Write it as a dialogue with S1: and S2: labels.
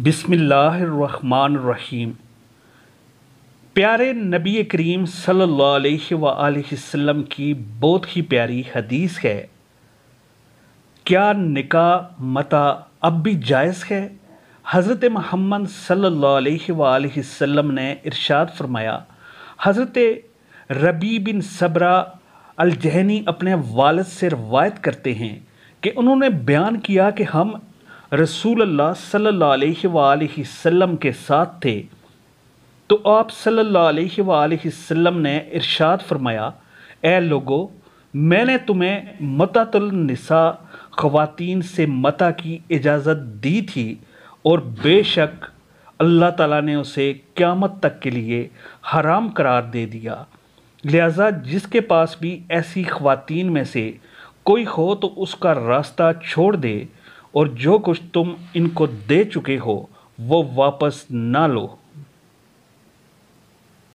S1: बिसमीम प्यारे नबी करीम सल्लल्लाहु अलैहि वसल्लम की बहुत ही प्यारी हदीस है क्या निकाह मता अब भी जायज़ है हज़रत महमद सल्लल्लाहु अलैहि वसल्लम ने इरशाद फरमाया हज़रत रबी बिन सबरा अलजहनी अपने वालद से रवायत करते हैं कि उन्होंने बयान किया कि हम रसूल सल्लाम के साथ थे तो आप सल्लाम ने इरशाद फरमाया ए लोगो मैंने तुम्हें मततुलनसा ख़वातीन से मता की इजाज़त दी थी और बेशक अल्लाह ताला ने उसे क़्यामत तक के लिए हराम करार दे दिया लिहाजा जिसके पास भी ऐसी ख़वातीन में से कोई हो तो उसका रास्ता छोड़ दे और जो कुछ तुम इनको दे चुके हो वो वापस ना लो